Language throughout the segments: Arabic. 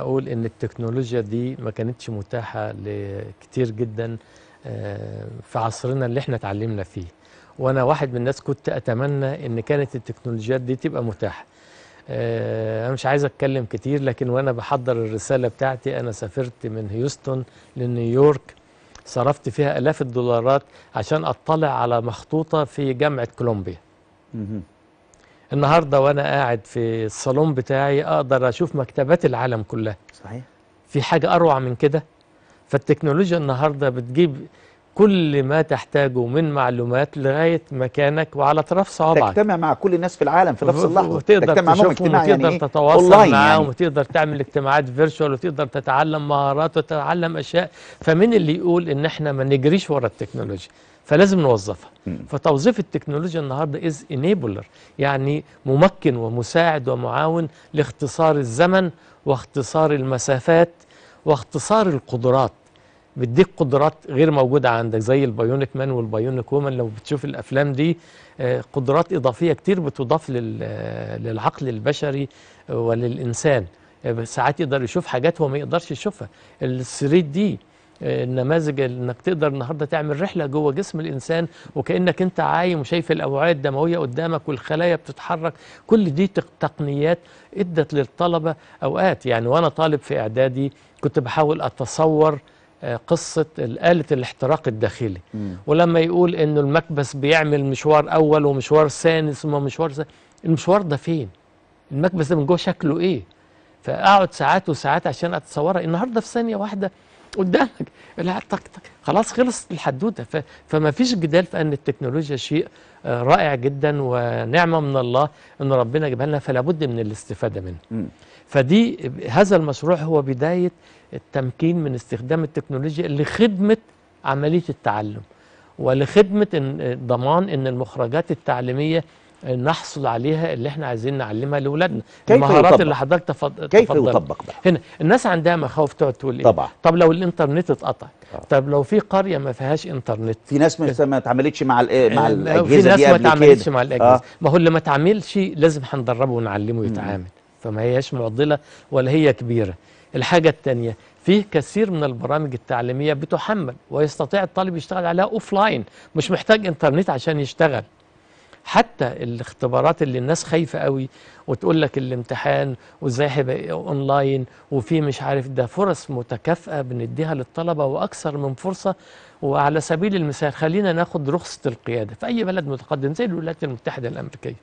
اقول ان التكنولوجيا دي ما كانتش متاحه لكتير جدا آه، في عصرنا اللي احنا اتعلمنا فيه وانا واحد من الناس كنت اتمنى ان كانت التكنولوجيات دي تبقى متاحه آه، انا مش عايز اتكلم كتير لكن وانا بحضر الرساله بتاعتي انا سافرت من هيوستن لنيويورك صرفت فيها الاف الدولارات عشان اطلع على مخطوطه في جامعه كولومبيا النهارده وانا قاعد في الصالون بتاعي اقدر اشوف مكتبات العالم كلها صحيح في حاجه اروع من كده فالتكنولوجيا النهارده بتجيب كل ما تحتاجه من معلومات لغايه مكانك وعلى اطراف صوابعك تجتمع مع كل الناس في العالم في نفس اللحظه وتقدر تشوفهم وتقدر يعني تتواصل معاهم يعني. وتقدر تعمل اجتماعات فيرتشوال وتقدر تتعلم مهارات وتتعلم اشياء فمن اللي يقول ان احنا ما نجريش ورا التكنولوجيا فلازم نوظفها فتوظيف التكنولوجيا النهارده از انيبلر يعني ممكن ومساعد ومعاون لاختصار الزمن واختصار المسافات واختصار القدرات بتديك قدرات غير موجودة عندك زي البايونيك مان والبايونيك وومن لو بتشوف الأفلام دي آه، قدرات إضافية كتير بتضاف آه، للعقل البشري آه، وللإنسان ساعات يقدر يشوف حاجات هو ما يقدرش يشوفها 3 دي آه، النماذج انك تقدر النهارده تعمل رحله جوه جسم الانسان وكانك انت عايم وشايف الاوعيه الدمويه قدامك والخلايا بتتحرك كل دي تقنيات ادت للطلبه اوقات يعني وانا طالب في اعدادي كنت بحاول اتصور آه، قصة آلة الاحتراق الداخلي مم. ولما يقول انه المكبس بيعمل مشوار اول ومشوار ثاني ثم مشوار ثاني المشوار ده فين المكبس ده من جوه شكله ايه فاقعد ساعات وساعات عشان اتصورها النهارده في ثانيه واحده قدامك لا طك طك خلاص خلصت الحدوته فما فيش جدال في ان التكنولوجيا شيء آه، رائع جدا ونعمه من الله ان ربنا جابها لنا فلا بد من الاستفاده منه م. فدي هذا المشروع هو بدايه التمكين من استخدام التكنولوجيا لخدمه عمليه التعلم ولخدمه ضمان ان المخرجات التعليميه نحصل عليها اللي احنا عايزين نعلمها لاولادنا المهارات يطبق؟ اللي حضرتك تفضل كيف يطبق بقى هنا الناس عندها مخاوف تقعد تقول ايه طبعا طب لو الانترنت اتقطع آه. طب لو في قريه ما فيهاش انترنت في ناس ما اتعاملتش مع مع آه، الاجهزه دي قبل كده في ناس ما اتعاملتش مع الاجهزه آه. ما هو اللي ما اتعاملش لازم هندربه ونعلمه يتعامل فما هياش معضله ولا هي كبيره الحاجه الثانيه فيه كثير من البرامج التعليمية بتحمل ويستطيع الطالب يشتغل عليها أوف لاين مش محتاج إنترنت عشان يشتغل حتى الاختبارات اللي الناس خايفة قوي وتقول لك الامتحان وازاي هيبقى اونلاين وفي مش عارف ده فرص متكافئة بنديها للطلبة واكثر من فرصة وعلى سبيل المثال خلينا ناخد رخصة القيادة في اي بلد متقدم زي الولايات المتحدة الامريكية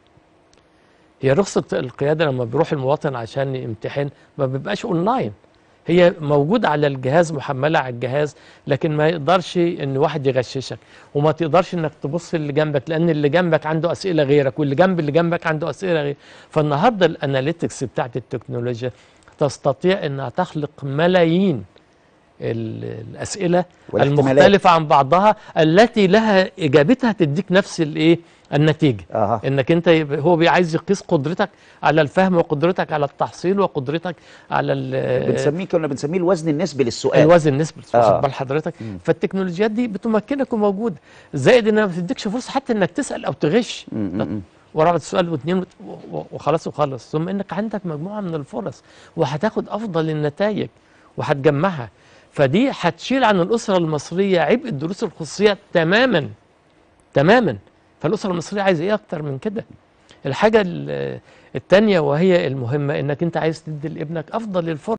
هي رخصة القيادة لما بيروح المواطن عشان امتحان ما بيبقاش اونلاين هي موجود على الجهاز محملة على الجهاز لكن ما يقدرش ان واحد يغششك وما تقدرش انك تبص اللي جنبك لان اللي جنبك عنده اسئلة غيرك واللي جنب اللي جنبك عنده اسئلة غيرك فالنهاردة الاناليتكس بتاعت التكنولوجيا تستطيع انها تخلق ملايين الأسئلة المختلفة عن بعضها التي لها إجابتها تديك نفس الإيه النتيجة آه. إنك أنت هو عايز يقيس قدرتك على الفهم وقدرتك على التحصيل وقدرتك على بنسميه كنا بنسميه الوزن النسبي للسؤال الوزن النسبي للسؤال آه. حضرتك مم. فالتكنولوجيات دي بتمكنك وموجودة زائد إنها ما بتديكش فرصة حتى إنك تسأل أو تغش ورابط سؤال واثنين وخلاص وخلص ثم إنك عندك مجموعة من الفرص وهتاخد أفضل النتائج وهتجمعها فدي هتشيل عن الأسرة المصرية عبء الدروس الخصوصية تماما تماما فالأسرة المصرية عايزة إيه أكتر من كده الحاجة التانية وهي المهمة إنك أنت عايز تدي لابنك أفضل الفرص